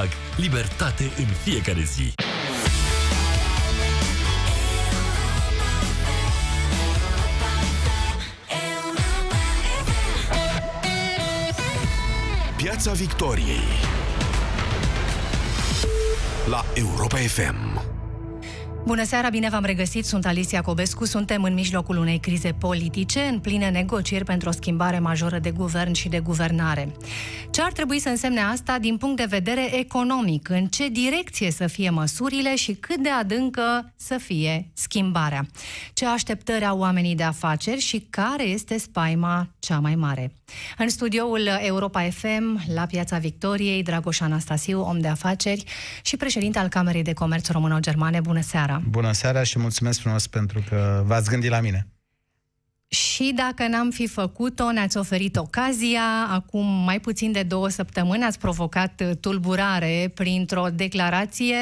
EMAG. Libertate în fiecare zi. Piața Victoriei la Europa FM. Bună seara, bine v-am regăsit, sunt Alicia Cobescu, suntem în mijlocul unei crize politice, în pline negocieri pentru o schimbare majoră de guvern și de guvernare. Ce ar trebui să însemne asta din punct de vedere economic? În ce direcție să fie măsurile și cât de adâncă să fie schimbarea? Ce așteptări au oamenii de afaceri și care este spaima cea mai mare? În studioul Europa FM, la Piața Victoriei, Dragoș Anastasiu, om de afaceri și președinte al Camerei de Comerț Româno-Germane. Bună seara! Bună seara și mulțumesc frumos pentru că v-ați gândit la mine! și dacă n-am fi făcut-o, ne-ați oferit ocazia. Acum mai puțin de două săptămâni ați provocat tulburare printr-o declarație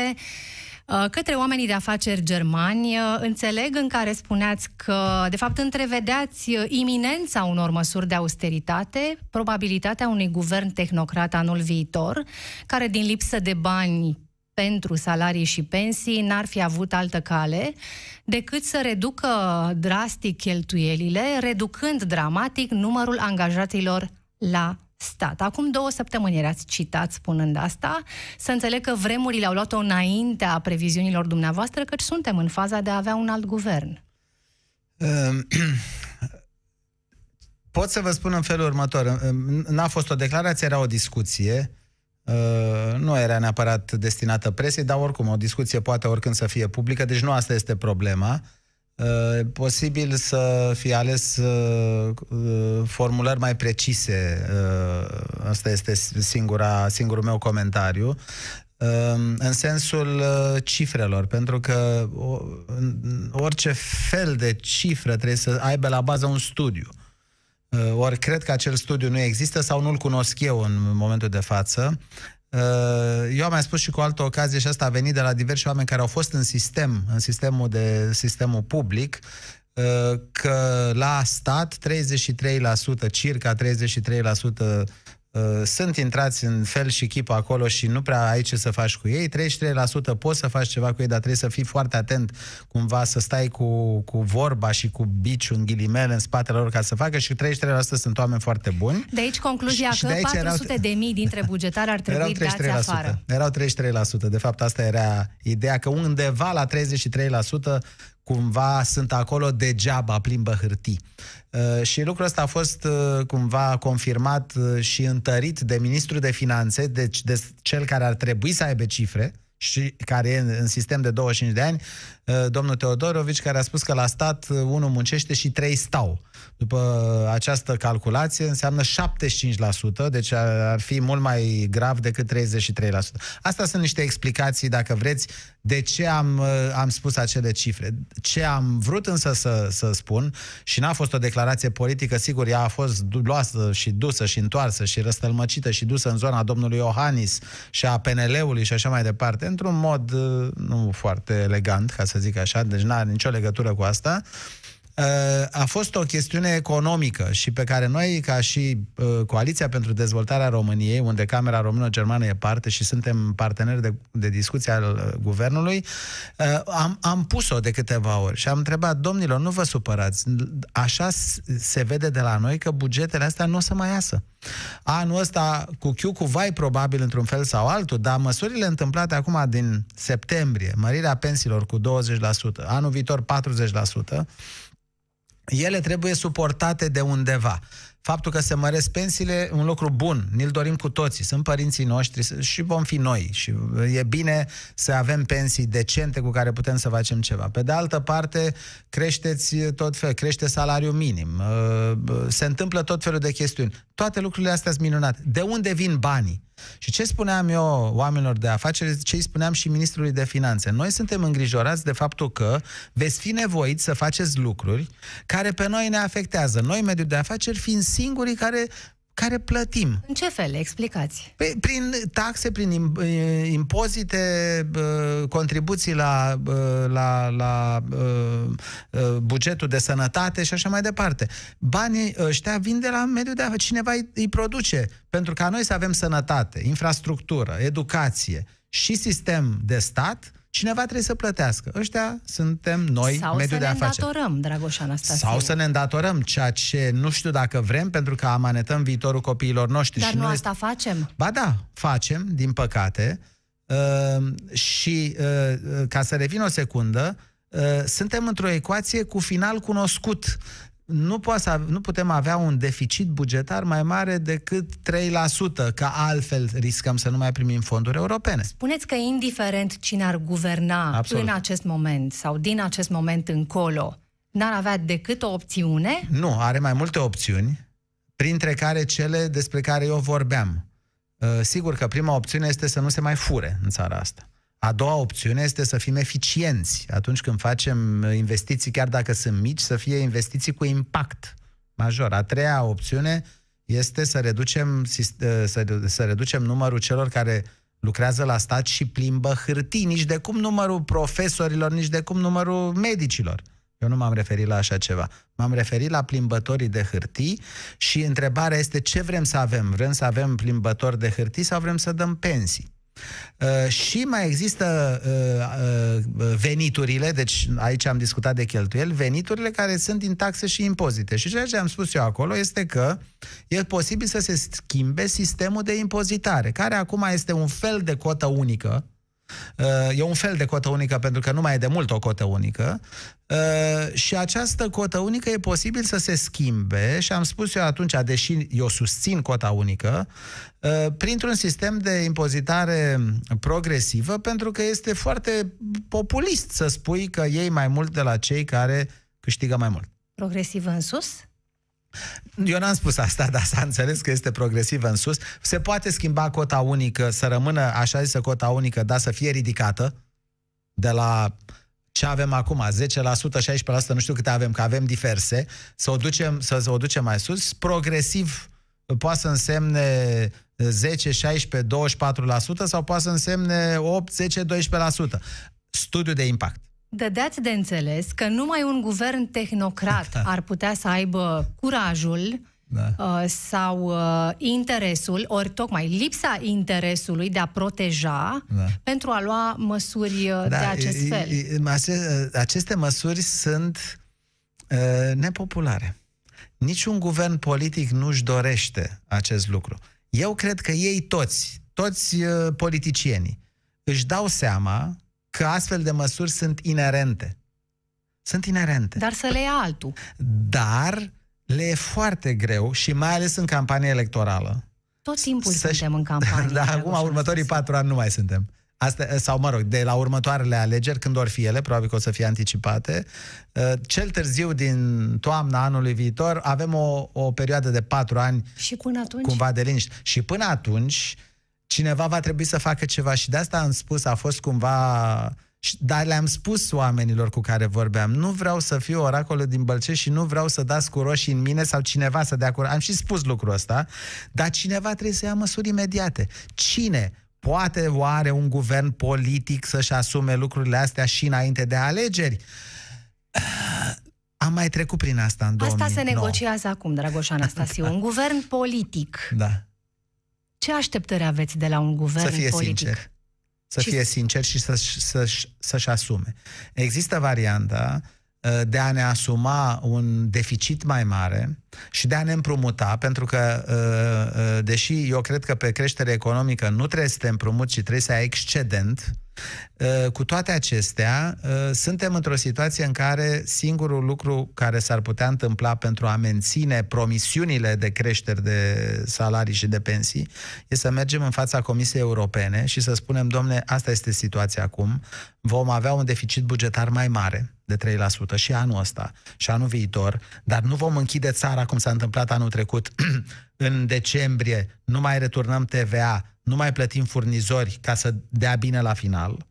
uh, către oamenii de afaceri germani, uh, înțeleg în care spuneați că, de fapt, întrevedeați uh, iminența unor măsuri de austeritate, probabilitatea unui guvern tehnocrat anul viitor, care din lipsă de bani pentru salarii și pensii n-ar fi avut altă cale decât să reducă drastic cheltuielile, reducând dramatic numărul angajaților la stat. Acum două săptămâni erați citat spunând asta. Să înțeleg că vremurile au luat-o a previziunilor dumneavoastră, căci suntem în faza de a avea un alt guvern. Ehm, pot să vă spun în felul următor. Ehm, n-a fost o declarație, era o discuție Uh, nu era neapărat destinată presiei, dar oricum, o discuție poate oricând să fie publică, deci nu asta este problema. Uh, e posibil să fie ales uh, formulări mai precise. Asta este singura, singurul meu comentariu. În sensul cifrelor, pentru că orice fel de cifră trebuie să aibă la bază un studiu. Uh, Ori cred că acel studiu nu există sau nu-l cunosc eu în momentul de față. Uh, eu am mai spus și cu altă ocazie și asta a venit de la diversi oameni care au fost în sistem, în sistemul, de, sistemul public, uh, că la stat 33%, circa 33% Uh, sunt intrați în fel și chip acolo și nu prea ai ce să faci cu ei, 33% poți să faci ceva cu ei, dar trebuie să fii foarte atent cumva să stai cu, cu vorba și cu biciu în ghilimele în spatele lor ca să facă și 33% sunt oameni foarte buni. De aici concluzia și, că aici 400 erau, de mii dintre bugetari ar trebui dați afară. Erau 33%, de fapt asta era ideea, că undeva la 33% cumva sunt acolo degeaba, plimbă hârtii. Uh, și lucrul ăsta a fost uh, cumva confirmat uh, și întărit de ministrul de finanțe, deci de cel care ar trebui să aibă cifre, și care e în sistem de 25 de ani, uh, domnul Teodorovici, care a spus că la stat uh, unul muncește și trei stau. După uh, această calculație, înseamnă 75%, deci ar fi mult mai grav decât 33%. Asta sunt niște explicații, dacă vreți, de ce am, am spus acele cifre. Ce am vrut însă să, să spun, și n-a fost o declarație politică, sigur, ea a fost luată și dusă și întoarsă și răstălmăcită și dusă în zona domnului Iohannis și a PNL-ului și așa mai departe, într-un mod uh, nu foarte elegant, ca să zic așa, deci n are nicio legătură cu asta, Uh, a fost o chestiune economică și pe care noi, ca și uh, Coaliția pentru Dezvoltarea României, unde Camera Română-Germană e parte și suntem parteneri de, de discuție al uh, guvernului, am, am pus-o de câteva ori și am întrebat, domnilor, nu vă supărați, așa se vede de la noi că bugetele astea nu o să mai iasă. Anul ăsta, cu Q, cu vai, probabil, într-un fel sau altul, dar măsurile întâmplate acum din septembrie, mărirea pensiilor cu 20%, anul viitor 40%, ele trebuie suportate de undeva. Faptul că se măresc pensiile, un lucru bun, ne-l dorim cu toții. Sunt părinții noștri și vom fi noi. Și uh, e bine să avem pensii decente cu care putem să facem ceva. Pe de altă parte, creșteți uh, tot fel, crește salariul minim, uh, se întâmplă tot felul de chestiuni. Toate lucrurile astea sunt minunate. De unde vin banii? Și ce spuneam eu oamenilor de afaceri, ce îi spuneam și ministrului de finanțe? Noi suntem îngrijorați de faptul că veți fi nevoiți să faceți lucruri care pe noi ne afectează. Noi, mediul de afaceri, fiind singurii care care plătim. În ce fel? Explicați. Pe, păi, prin taxe, prin impozite, contribuții la, la, la bugetul de sănătate și așa mai departe. Banii ăștia vin de la mediul de afaceri. Cineva îi produce. Pentru ca noi să avem sănătate, infrastructură, educație și sistem de stat, cineva trebuie să plătească. Ăștia suntem noi, Sau mediul de afaceri. Sau să ne îndatorăm, Dragoșan, asta Sau să ne îndatorăm, ceea ce nu știu dacă vrem, pentru că amanetăm viitorul copiilor noștri. Dar și nu, noi... asta facem? Ba da, facem, din păcate. Uh, și uh, ca să revin o secundă, uh, suntem într-o ecuație cu final cunoscut nu, poate să, nu putem avea un deficit bugetar mai mare decât 3%, că altfel riscăm să nu mai primim fonduri europene. Spuneți că indiferent cine ar guverna Absolut. în acest moment sau din acest moment încolo, n-ar avea decât o opțiune? Nu, are mai multe opțiuni, printre care cele despre care eu vorbeam. Uh, sigur că prima opțiune este să nu se mai fure în țara asta. A doua opțiune este să fim eficienți atunci când facem uh, investiții, chiar dacă sunt mici, să fie investiții cu impact major. A treia opțiune este să reducem, uh, să reducem numărul celor care lucrează la stat și plimbă hârtii, nici de cum numărul profesorilor, nici de cum numărul medicilor. Eu nu m-am referit la așa ceva. M-am referit la plimbătorii de hârtii și întrebarea este ce vrem să avem? Vrem să avem plimbători de hârtii sau vrem să dăm pensii? Uh, și mai există uh, uh, veniturile, deci aici am discutat de cheltuieli, veniturile care sunt din taxe și impozite. Și ceea ce am spus eu acolo este că e posibil să se schimbe sistemul de impozitare, care acum este un fel de cotă unică, Uh, e un fel de cotă unică, pentru că nu mai e de mult o cotă unică. Uh, și această cotă unică e posibil să se schimbe, și am spus eu atunci, deși eu susțin cota unică, uh, printr-un sistem de impozitare progresivă, pentru că este foarte populist să spui că iei mai mult de la cei care câștigă mai mult. Progresiv în sus? Eu n-am spus asta, dar s-a înțeles că este progresiv în sus. Se poate schimba cota unică, să rămână așa zisă cota unică, dar să fie ridicată de la ce avem acum, 10%, 16%, nu știu câte avem, că avem diverse, să o ducem, să, să o ducem mai sus, progresiv poate să însemne 10, 16, 24% sau poate să însemne 8, 10, 12%. Studiu de impact dădeați de înțeles că numai un guvern tehnocrat da. ar putea să aibă curajul da. uh, sau uh, interesul, ori tocmai lipsa interesului de a proteja da. pentru a lua măsuri uh, da, de acest fel. Uh, aceste măsuri sunt uh, nepopulare. Niciun guvern politic nu-și dorește acest lucru. Eu cred că ei toți, toți uh, politicienii, își dau seama că astfel de măsuri sunt inerente. Sunt inerente. Dar să le ia altul. Dar le e foarte greu și mai ales în campanie electorală. Tot timpul să suntem în campanie. Da, acum următorii patru ani nu mai suntem. Asta, sau, mă rog, de la următoarele alegeri, când or fi ele, probabil că o să fie anticipate, uh, cel târziu din toamna anului viitor avem o, o perioadă de patru ani și până atunci? cumva de liniște. Și până atunci cineva va trebui să facă ceva și de asta am spus, a fost cumva... Dar le-am spus oamenilor cu care vorbeam, nu vreau să fiu oracolul din Bălce și nu vreau să dați cu roșii în mine sau cineva să dea cu Am și spus lucrul ăsta, dar cineva trebuie să ia măsuri imediate. Cine? Poate oare un guvern politic să-și asume lucrurile astea și înainte de alegeri? Am mai trecut prin asta în 2009. Asta se negociază acum, Dragoșan Astasiu. da. Un guvern politic. Da ce așteptări aveți de la un guvern Să fie politic? sincer. Să și... fie sincer și să-și, să să-și asume. Există varianta uh, de a ne asuma un deficit mai mare și de a ne împrumuta, pentru că, uh, uh, deși eu cred că pe creștere economică nu trebuie să te împrumuți, ci trebuie să ai excedent, Uh, cu toate acestea, uh, suntem într-o situație în care singurul lucru care s-ar putea întâmpla pentru a menține promisiunile de creșteri de salarii și de pensii este să mergem în fața Comisiei Europene și să spunem, domne, asta este situația acum, vom avea un deficit bugetar mai mare de 3% și anul ăsta și anul viitor, dar nu vom închide țara cum s-a întâmplat anul trecut în decembrie, nu mai returnăm TVA, nu mai plătim furnizori ca să dea bine la final,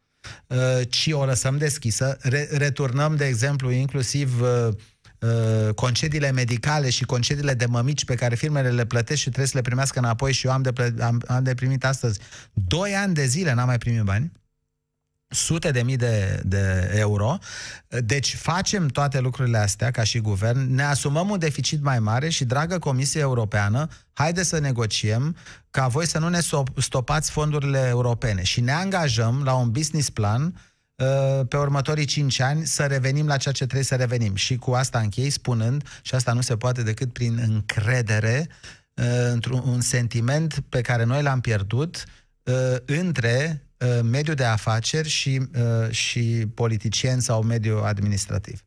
uh, ci o lăsăm deschisă, Re returnăm, de exemplu, inclusiv uh, uh, concediile medicale și concediile de mămici pe care firmele le plătesc și trebuie să le primească înapoi și eu am de, am, am de primit astăzi 2 ani de zile, n-am mai primit bani, sute de mii de, de euro. Deci facem toate lucrurile astea ca și guvern, ne asumăm un deficit mai mare și, dragă Comisie Europeană, haide să negociem ca voi să nu ne stopați fondurile europene și ne angajăm la un business plan uh, pe următorii 5 ani să revenim la ceea ce trebuie să revenim. Și cu asta închei spunând, și asta nu se poate decât prin încredere, uh, într-un sentiment pe care noi l-am pierdut uh, între Uh, mediu de afaceri și, uh, și politicieni sau mediu administrativ.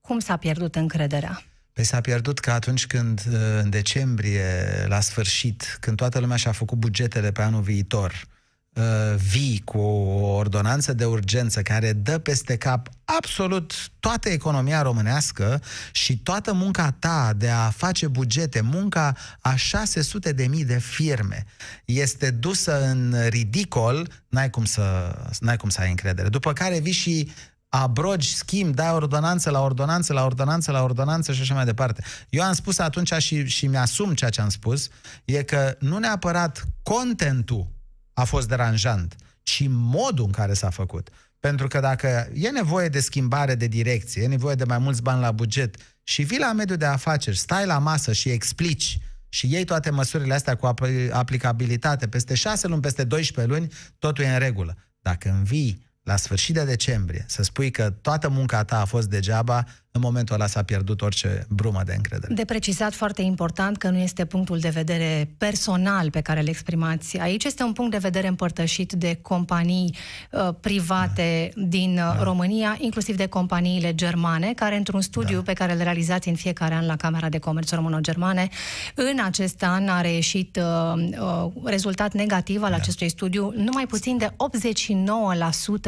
Cum s-a pierdut încrederea? Păi s-a pierdut că atunci când, uh, în decembrie, la sfârșit, când toată lumea și-a făcut bugetele pe anul viitor, Uh, vii cu o ordonanță de urgență care dă peste cap absolut toată economia românească și toată munca ta de a face bugete, munca a 600 de mii de firme, este dusă în ridicol, n-ai cum să, n-ai cum să ai încredere. După care vii și abrogi, schimb, dai ordonanță la ordonanță, la ordonanță, la ordonanță și așa mai departe. Eu am spus atunci și, și mi-asum ceea ce am spus, e că nu neapărat contentul a fost deranjant, ci modul în care s-a făcut. Pentru că dacă e nevoie de schimbare de direcție, e nevoie de mai mulți bani la buget și vii la mediul de afaceri, stai la masă și explici și iei toate măsurile astea cu aplicabilitate peste 6 luni, peste 12 luni, totul e în regulă. Dacă învii la sfârșit de decembrie să spui că toată munca ta a fost degeaba, în momentul ăla s-a pierdut orice brumă de încredere. De precizat foarte important că nu este punctul de vedere personal pe care îl exprimați aici, este un punct de vedere împărtășit de companii uh, private da. din uh, da. România, inclusiv de companiile germane, care într-un studiu da. pe care îl realizați în fiecare an la Camera de Comerț Româno-Germane, în acest an a reieșit uh, uh, rezultat negativ al da. acestui studiu, numai puțin de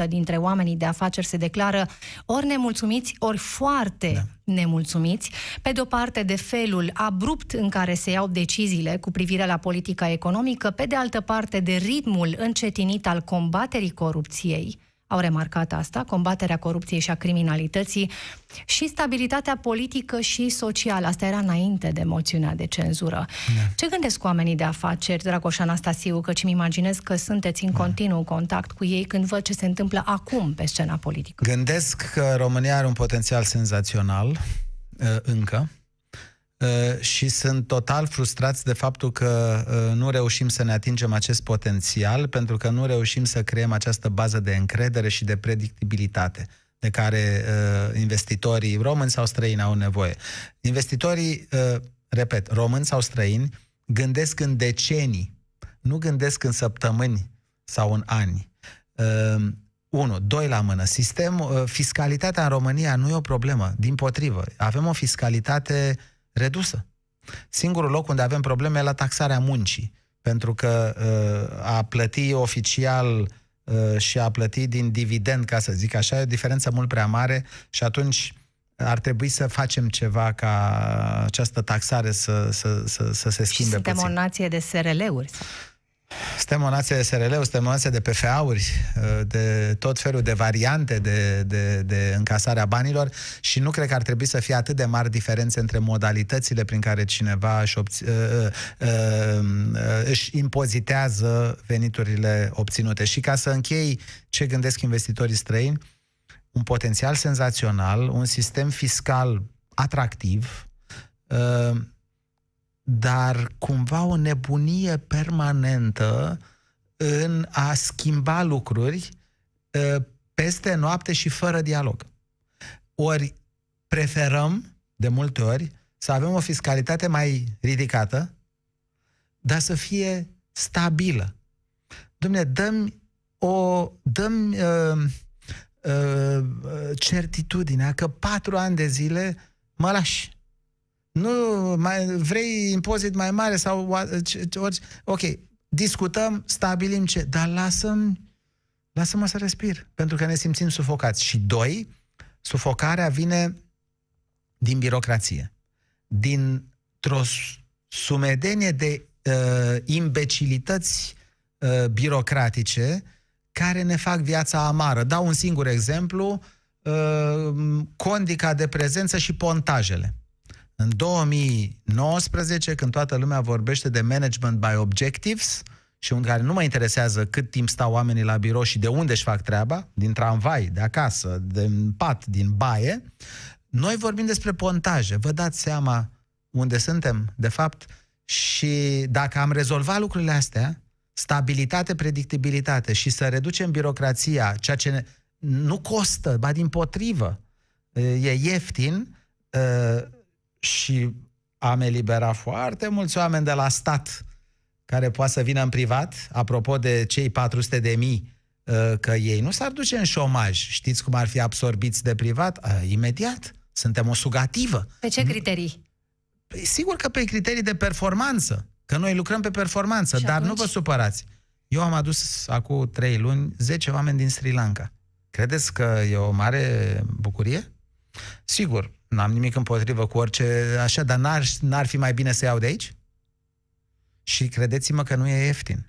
89% dintre oamenii de afaceri se declară ori nemulțumiți, ori foarte foarte da. nemulțumiți, pe de o parte de felul abrupt în care se iau deciziile cu privire la politica economică, pe de altă parte de ritmul încetinit al combaterii corupției, au remarcat asta, combaterea corupției și a criminalității și stabilitatea politică și socială. Asta era înainte de moțiunea de cenzură. Da. Ce gândesc oamenii de afaceri, Dragoș Anastasiu, căci îmi imaginez că sunteți în da. continuu contact cu ei când văd ce se întâmplă acum pe scena politică? Gândesc că România are un potențial senzațional uh, încă Uh, și sunt total frustrați de faptul că uh, nu reușim să ne atingem acest potențial, pentru că nu reușim să creăm această bază de încredere și de predictibilitate de care uh, investitorii români sau străini au nevoie. Investitorii, repet, români sau străini, gândesc în decenii, nu gândesc în săptămâni sau în ani. 1. Doi la mână. Sistem, fiscalitatea în România nu e o problemă. Din potrivă, avem o fiscalitate uh, redusă. Singurul loc unde avem probleme e la taxarea muncii, pentru că uh, a plăti oficial uh, și a plăti din dividend, ca să zic așa, e o diferență mult prea mare și atunci ar trebui să facem ceva ca această taxare să, să, să, să se schimbe și suntem puțin. o nație de SRL-uri. Suntem o nație de SRL-uri, suntem o nație de PFA-uri, uh, de tot felul de variante de, de, de încasarea banilor și nu cred că ar trebui să fie atât de mari diferențe între modalitățile prin care cineva își, uh, uh, uh, își impozitează veniturile obținute. Și ca să închei ce gândesc investitorii străini, un potențial senzațional, un sistem fiscal atractiv, dar cumva o nebunie permanentă în a schimba lucruri ă, peste noapte și fără dialog. Ori preferăm, de multe ori, să avem o fiscalitate mai ridicată, dar să fie stabilă. Dumne, dăm o dăm uh, ă, uh, ă, certitudinea că patru ani de zile mă lași nu mai vrei impozit mai mare sau orice, ok, discutăm, stabilim ce, dar lasă-mi, lasă-mă să respir, pentru că ne simțim sufocați. Și doi, sufocarea vine din birocrație, din o sumedenie de uh, imbecilități uh, birocratice care ne fac viața amară. Dau un singur exemplu, uh, condica de prezență și pontajele. În 2019, când toată lumea vorbește de management by objectives și un care nu mă interesează cât timp stau oamenii la birou și de unde își fac treaba, din tramvai, de acasă, din pat, din baie, noi vorbim despre pontaje. Vă dați seama unde suntem, de fapt, și dacă am rezolvat lucrurile astea, stabilitate, predictibilitate și să reducem birocrația, ceea ce ne, nu costă, ba din potrivă, e ieftin, ă, și am eliberat foarte mulți oameni de la stat care poate să vină în privat, apropo de cei 400 de mii, uh, că ei nu s-ar duce în șomaj. Știți cum ar fi absorbiți de privat? Uh, imediat. Suntem o sugativă. Pe ce criterii? Păi, sigur că pe criterii de performanță. Că noi lucrăm pe performanță, și dar atunci? nu vă supărați. Eu am adus acum trei luni 10 oameni din Sri Lanka. Credeți că e o mare bucurie? Sigur, N-am nimic împotrivă cu orice așa, dar n-ar, n-ar fi mai bine să iau de aici? Și credeți-mă că nu e ieftin.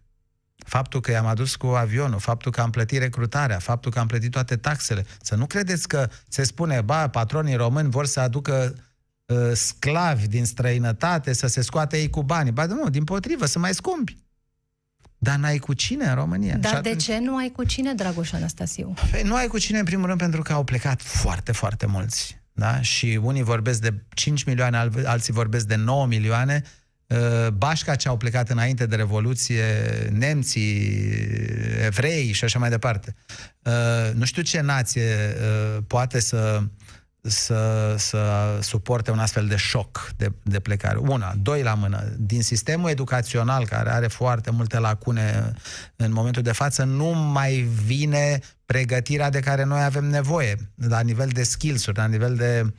Faptul că i-am adus cu avionul, faptul că am plătit recrutarea, faptul că am plătit toate taxele. Să nu credeți că se spune, ba, patronii români vor să aducă uh, sclavi din străinătate, să se scoate ei cu bani. Ba, nu, din potrivă, sunt mai scumpi. Dar n-ai cu cine în România. Dar atunci... de ce nu ai cu cine, Dragoș Anastasiu? Păi nu ai cu cine, în primul rând, pentru că au plecat foarte, foarte mulți da? și unii vorbesc de 5 milioane, al- alții vorbesc de 9 milioane, uh, Bașca ce au plecat înainte de Revoluție, nemții, evrei și așa mai departe. Uh, nu știu ce nație uh, poate să să, să suporte un astfel de șoc de, de plecare. Una, doi la mână. Din sistemul educațional, care are foarte multe lacune în momentul de față, nu mai vine pregătirea de care noi avem nevoie, la nivel de skills-uri, la nivel de uh,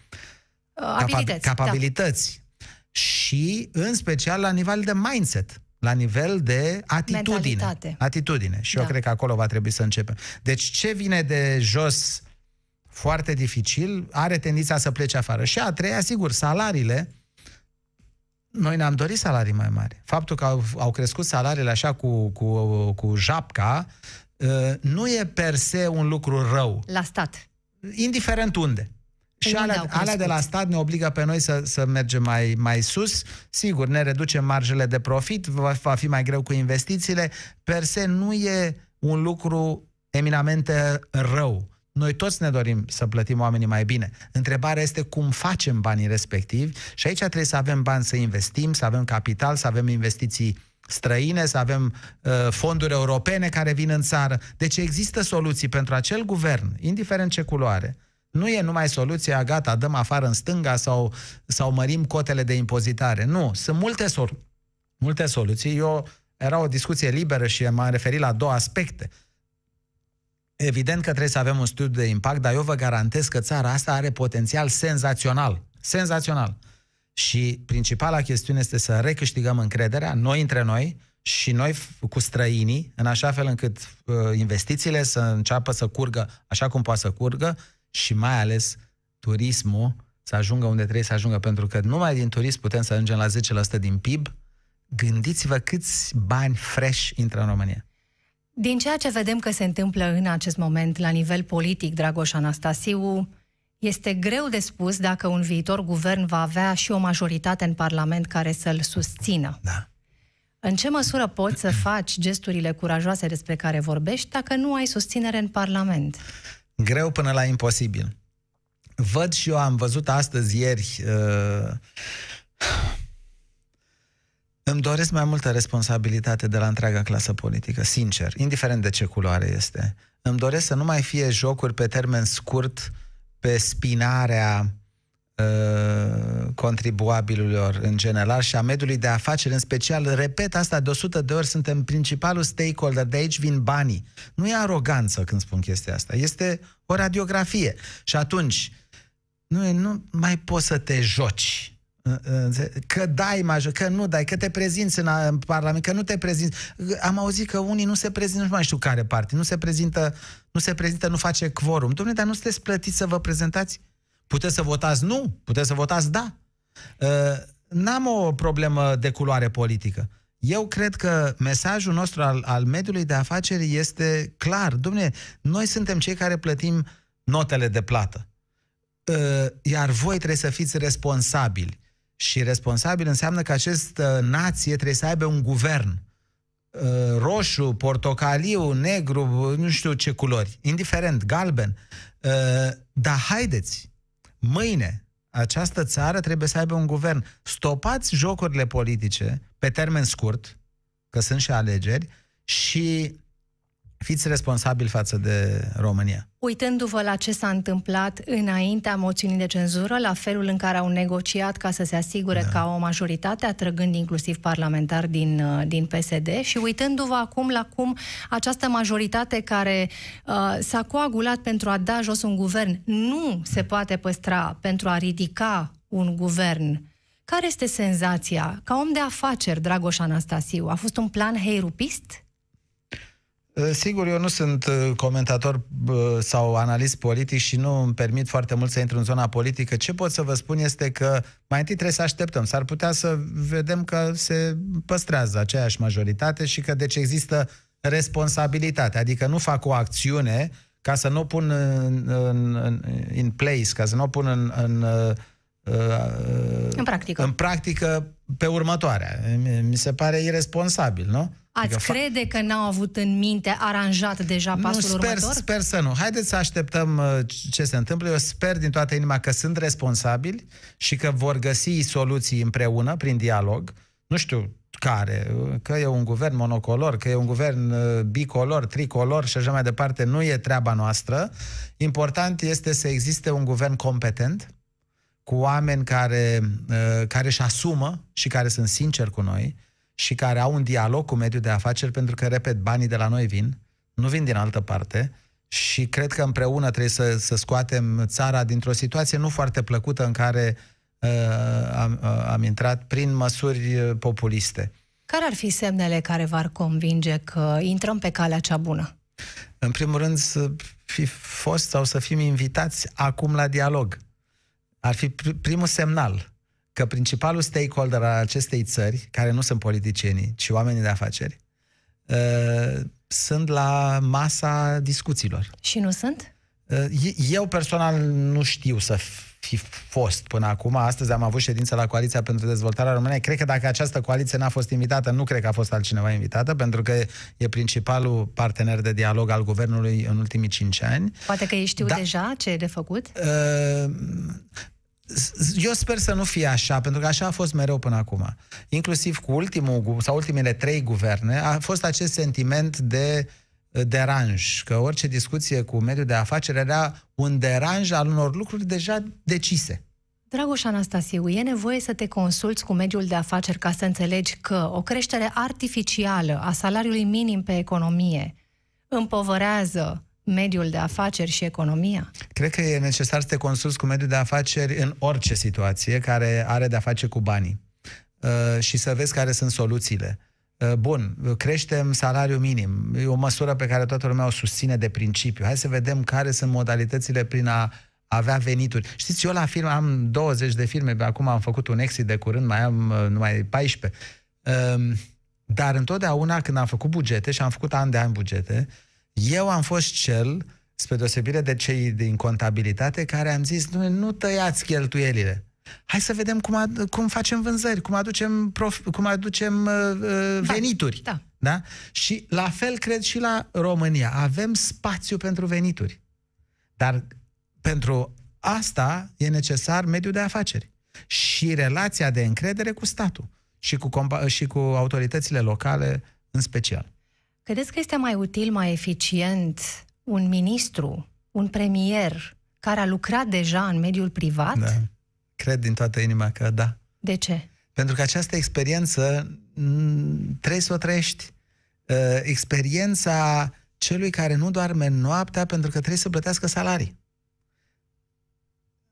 abilități, da. capabilități. Da. Și, în special, la nivel de mindset la nivel de atitudine. Mentalitate. Atitudine. Și da. eu cred că acolo va trebui să începem. Deci ce vine de jos foarte dificil, are tendința să plece afară. Și a treia, sigur, salariile. Noi ne-am dorit salarii mai mari. Faptul că au, au crescut salariile așa cu, cu, cu japca uh, nu e per se un lucru rău. La stat. Indiferent unde. Și alea, alea de la stat ne obligă pe noi să, să mergem mai, mai sus. Sigur, ne reducem marjele de profit, va, va fi mai greu cu investițiile. Per se nu e un lucru eminamente rău. Noi toți ne dorim să plătim oamenii mai bine. Întrebarea este cum facem banii respectivi și aici trebuie să avem bani să investim, să avem capital, să avem investiții străine, să avem uh, fonduri europene care vin în țară. Deci există soluții pentru acel guvern, indiferent ce culoare. Nu e numai soluția, gata, dăm afară în stânga sau, sau mărim cotele de impozitare. Nu, sunt multe, sol- multe soluții. Eu era o discuție liberă și m-am referit la două aspecte. Evident că trebuie să avem un studiu de impact, dar eu vă garantez că țara asta are potențial senzațional. Senzațional. Și principala chestiune este să recâștigăm încrederea noi între noi și noi cu străinii, în așa fel încât uh, investițiile să înceapă să curgă așa cum poate să curgă și mai ales turismul să ajungă unde trebuie să ajungă, pentru că numai din turism putem să ajungem la 10% din PIB. Gândiți-vă câți bani fresh intră în România. Din ceea ce vedem că se întâmplă în acest moment la nivel politic, Dragoș Anastasiu, este greu de spus dacă un viitor guvern va avea și o majoritate în Parlament care să-l susțină. Da. În ce măsură poți să faci gesturile curajoase despre care vorbești dacă nu ai susținere în Parlament? Greu până la imposibil. Văd și eu, am văzut astăzi, ieri, uh, îmi doresc mai multă responsabilitate de la întreaga clasă politică, sincer, indiferent de ce culoare este. Îmi doresc să nu mai fie jocuri pe termen scurt pe spinarea uh, contribuabililor în general și a mediului de afaceri, în special, repet asta de 100 de ori, suntem principalul stakeholder, de aici vin banii. Nu e aroganță când spun chestia asta, este o radiografie. Și atunci, nu, e, nu mai poți să te joci că dai major, că nu dai, că te prezinți în, în Parlament, că nu te prezinți. Am auzit că unii nu se prezintă, nu mai știu care parte, nu se prezintă, nu se prezintă, nu face quorum. Domnule, dar nu sunteți plătiți să vă prezentați? Puteți să votați nu, puteți să votați da. Ă, n-am o problemă de culoare politică. Eu cred că mesajul nostru al, al mediului de afaceri este clar. Domnule, noi suntem cei care plătim notele de plată. Ă, iar voi trebuie să fiți responsabili și responsabil înseamnă că această nație trebuie să aibă un guvern uh, roșu, portocaliu, negru, nu știu ce culori, indiferent, galben. Uh, dar haideți, mâine această țară trebuie să aibă un guvern. Stopați jocurile politice pe termen scurt, că sunt și alegeri, și fiți responsabili față de România. Uitându-vă la ce s-a întâmplat înaintea moțiunii de cenzură, la felul în care au negociat ca să se asigure da. ca o majoritate, atrăgând inclusiv parlamentari din, uh, din PSD, și uitându-vă acum la cum această majoritate care uh, s-a coagulat pentru a da jos un guvern nu se poate păstra pentru a ridica un guvern care este senzația? Ca om de afaceri, Dragoș Anastasiu, a fost un plan heirupist? Ă, sigur, eu nu sunt ă, comentator sau analist politic și nu îmi permit foarte mult să intru în zona politică. Ce pot să vă spun este că mai întâi trebuie să așteptăm. S-ar putea să vedem că se păstrează aceeași majoritate și că deci există responsabilitate. Adică nu fac o acțiune ca să nu o pun în, în, în, place, ca să nu o pun în, în ă, în practică. În practică pe următoarea. Mi se pare irresponsabil, nu? Ați adică crede că n-au avut în minte aranjat deja pasul nu, sper, următor? Sper să nu. Haideți să așteptăm uh, ce se întâmplă. Eu sper din toată inima că sunt responsabili și că vor găsi soluții împreună, prin dialog. Nu știu care, uh, că e un guvern monocolor, că e un guvern uh, bicolor, tricolor și așa mai departe, nu e treaba noastră. Important este să existe un guvern competent, cu oameni care, uh, care își asumă și care sunt sinceri cu noi și care au un dialog cu mediul de afaceri, pentru că, repet, banii de la noi vin, nu vin din altă parte și cred că împreună trebuie să, să scoatem țara dintr-o situație nu foarte plăcută în care uh, am, uh, am intrat prin măsuri uh, populiste. Care ar fi semnele care v-ar convinge că intrăm pe calea cea bună? În primul rând, să fi fost sau să fim invitați acum la dialog ar fi primul semnal că principalul stakeholder al acestei țări, care nu sunt politicienii, ci oamenii de afaceri, uh, sunt la masa discuțiilor. Și nu sunt? Uh, eu personal nu știu să fi fost până acum. Astăzi am avut ședință la Coaliția pentru Dezvoltarea României. Cred că dacă această coaliție n-a fost invitată, nu cred că a fost altcineva invitată, pentru că e principalul partener de dialog al guvernului în ultimii cinci ani. Poate că ei știu da. deja ce e de făcut? Uh, eu sper să nu fie așa, pentru că așa a fost mereu până acum. Inclusiv cu ultimul sau ultimele trei guverne, a fost acest sentiment de deranj, că orice discuție cu mediul de afaceri era un deranj al unor lucruri deja decise. Dragoș Anastasiu, e nevoie să te consulți cu mediul de afaceri ca să înțelegi că o creștere artificială a salariului minim pe economie împovărează mediul de afaceri și economia? Cred că e necesar să te consulți cu mediul de afaceri în orice situație care are de-a face cu banii uh, și să vezi care sunt soluțiile. Uh, bun, creștem salariul minim. E o măsură pe care toată lumea o susține de principiu. Hai să vedem care sunt modalitățile prin a avea venituri. Știți, eu la firmă am 20 de filme, acum am făcut un exit de curând, mai am uh, numai 14. Um, dar întotdeauna când am făcut bugete și am făcut an de an bugete, eu am fost cel, spre deosebire de cei din contabilitate, care am zis, nu, nu tăiați cheltuielile. Hai să vedem cum, ad- cum facem vânzări, cum aducem, prof- cum aducem uh, uh da, venituri. Da. da? Și la fel cred și la România. Avem spațiu pentru venituri. Dar pentru asta e necesar mediul de afaceri și relația de încredere cu statul și cu, și cu autoritățile locale în special. Credeți că este mai util, mai eficient un ministru, un premier care a lucrat deja în mediul privat? Da Cred din toată inima că da. De ce? Pentru că această experiență mm, trebuie să o trăiești. Uh, experiența celui care nu doarme noaptea pentru că trebuie să plătească salarii.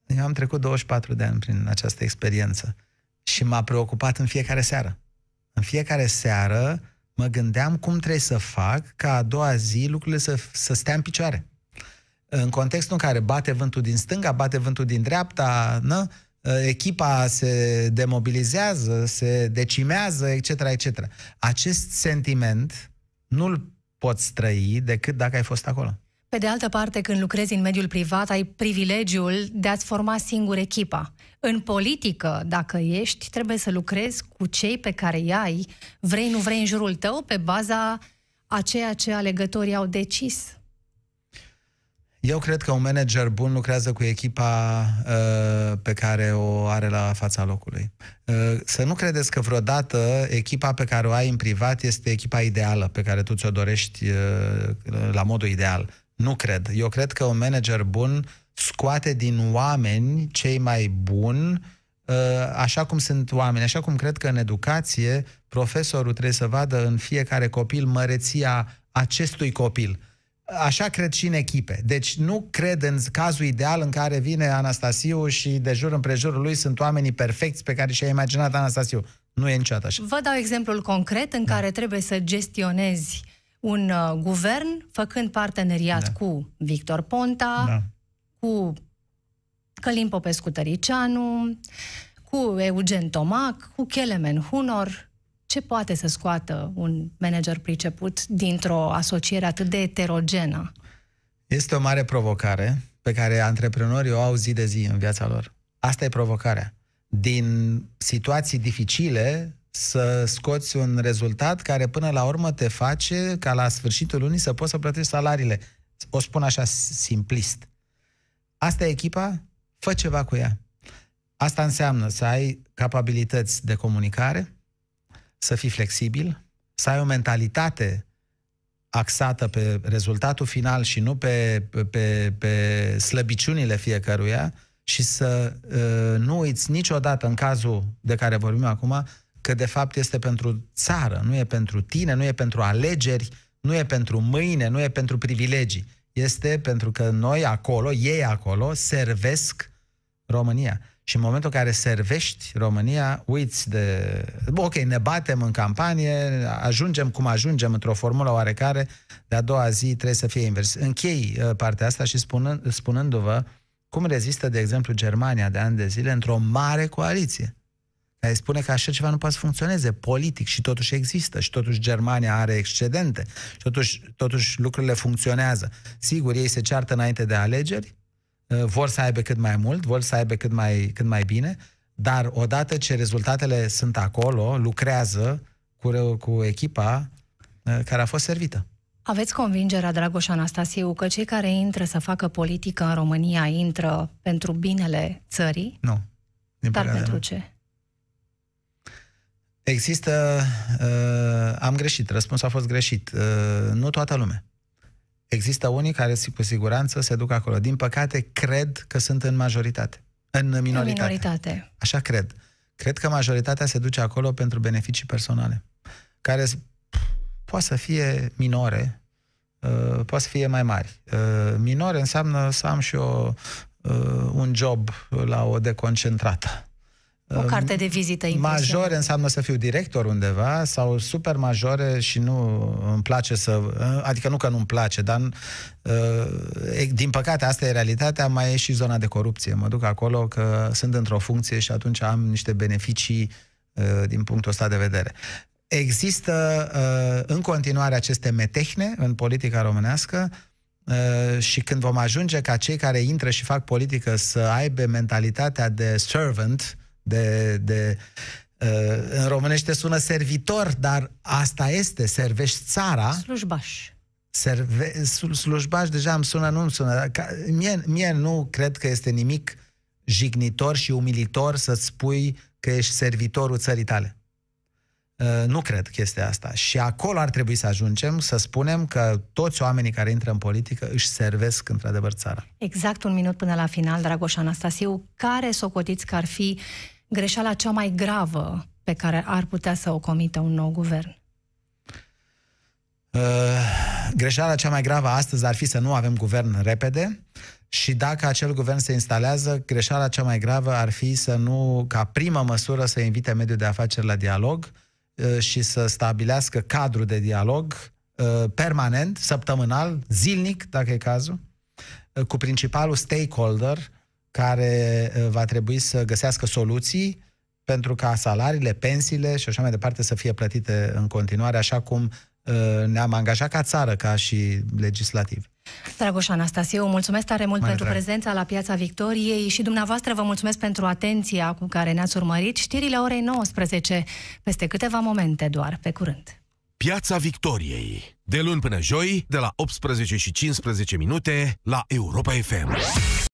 Eu am trecut 24 de ani prin această experiență și m-a preocupat în fiecare seară. În fiecare seară mă gândeam cum trebuie să fac ca a doua zi lucrurile să, să stea în picioare. În contextul în care bate vântul din stânga, bate vântul din dreapta, nu? Uh, echipa se demobilizează, se decimează, etc., etc. Acest sentiment nu-l poți trăi decât dacă ai fost acolo. Pe de altă parte, când lucrezi în mediul privat, ai privilegiul de a-ți forma singur echipa. În politică, dacă ești, trebuie să lucrezi cu cei pe care îi ai, vrei, nu vrei, în jurul tău, pe baza a ceea ce alegătorii au decis. Eu cred că un manager bun lucrează cu echipa uh, pe care o are la fața locului. Uh, să nu credeți că vreodată echipa pe care o ai în privat este echipa ideală, pe care tu ți-o dorești uh, la modul ideal. Nu cred. Eu cred că un manager bun scoate din oameni cei mai buni, uh, așa cum sunt oameni, așa cum cred că în educație profesorul trebuie să vadă în fiecare copil măreția acestui copil Așa cred și în echipe. Deci nu cred în cazul ideal în care vine Anastasiu și de jur împrejurul lui sunt oamenii perfecți pe care și-a imaginat Anastasiu. Nu e niciodată așa. Vă dau exemplul concret în da. care trebuie să gestionezi un uh, guvern făcând parteneriat da. cu Victor Ponta, da. cu Călim Popescu Tăricianu, cu Eugen Tomac, cu Kelemen Hunor, ce poate să scoată un manager priceput dintr-o asociere atât de eterogenă? Este o mare provocare pe care antreprenorii o au zi de zi în viața lor. Asta e provocarea. Din situații dificile să scoți un rezultat care până la urmă te face ca la sfârșitul lunii să poți să plătești salariile. O spun așa simplist. Asta e echipa, fă ceva cu ea. Asta înseamnă să ai capabilități de comunicare, să fii flexibil, să ai o mentalitate axată pe rezultatul final și nu pe, pe, pe slăbiciunile fiecăruia și să uh, nu uiți niciodată în cazul de care vorbim acum că de fapt este pentru țară, nu e pentru tine, nu e pentru alegeri, nu e pentru mâine, nu e pentru privilegii. Este pentru că noi acolo, ei acolo, servesc România. Și în momentul în care servești România, uiți de... Bă, ok, ne batem în campanie, ajungem cum ajungem într-o formulă oarecare, de-a doua zi trebuie să fie invers. Închei uh, partea asta și spunând, spunându-vă cum rezistă, de exemplu, Germania de ani de zile într-o mare coaliție care spune că așa ceva nu poate să funcționeze politic și totuși există și totuși Germania are excedente și totuși, totuși lucrurile funcționează. Sigur, ei se ceartă înainte de alegeri, Uh, vor să aibă cât mai mult, vor să aibă cât mai, cât mai bine, dar odată ce rezultatele sunt acolo, lucrează cu, cu echipa uh, care a fost servită. Aveți convingerea, Dragoș Anastasiu, că cei care intră să facă politică în România intră pentru binele țării? Nu. Din Dar pentru nu. ce? Există. Uh, am greșit, răspunsul a fost greșit. Uh, nu toată lumea. Există unii care cu siguranță se duc acolo. Din păcate, cred că sunt în majoritate. În minoritate. În minoritate. Așa cred. Cred că majoritatea se duce acolo pentru beneficii personale, care poate să fie minore, uh, poate să fie mai mari. Uh, minore înseamnă să am și eu uh, un job la o deconcentrată o ehm, carte de vizită impresionant. Major înseamnă să fiu director undeva sau super majore și nu îmi place să... Eh, adică nu că nu-mi place, dar eh, din păcate asta e realitatea, mai e și zona de corupție. Mă duc acolo că sunt într-o funcție și atunci am niște beneficii eh, din punctul ăsta de vedere. Există în continuare aceste metehne în politica românească și când vom ajunge ca cei care intră și fac politică să aibă mentalitatea de servant, de, de uh, în românește sună servitor, dar asta este, servești țara. Slujbaș. Serve, slujbaș deja îmi sună, nu îmi sună. Mie, mie nu cred că este nimic jignitor și umilitor să-ți spui că ești servitorul țării tale. Uh, nu cred chestia asta. Și acolo ar trebui să ajungem, să spunem că toți oamenii care intră în politică își servesc într-adevăr țara. Exact un minut până la final, Dragoș Anastasiu. Care socotiți că ar fi uh, greșeala cea mai gravă pe care ar putea să o comită un nou guvern? Uh, greșeala cea mai gravă astăzi ar fi să nu avem guvern repede și dacă acel guvern se instalează, greșeala cea mai gravă ar fi să nu, ca primă măsură, să invite mediul de afaceri la dialog uh, și să stabilească cadru de dialog uh, permanent, săptămânal, zilnic, dacă e cazul, uh, cu principalul stakeholder care uh, va trebui să găsească soluții pentru ca salariile, pensiile și așa mai departe să fie plătite în continuare, așa cum uh, ne-am angajat ca țară, ca și legislativ. Dragoș Anastasie, mulțumesc tare mult Mai pentru drag. prezența la Piața Victoriei și dumneavoastră vă mulțumesc pentru atenția cu care ne-ați urmărit. Știrile orei 19, peste câteva momente doar, pe curând. Piața Victoriei, de luni până joi, de la 18 și 15 minute, la Europa FM.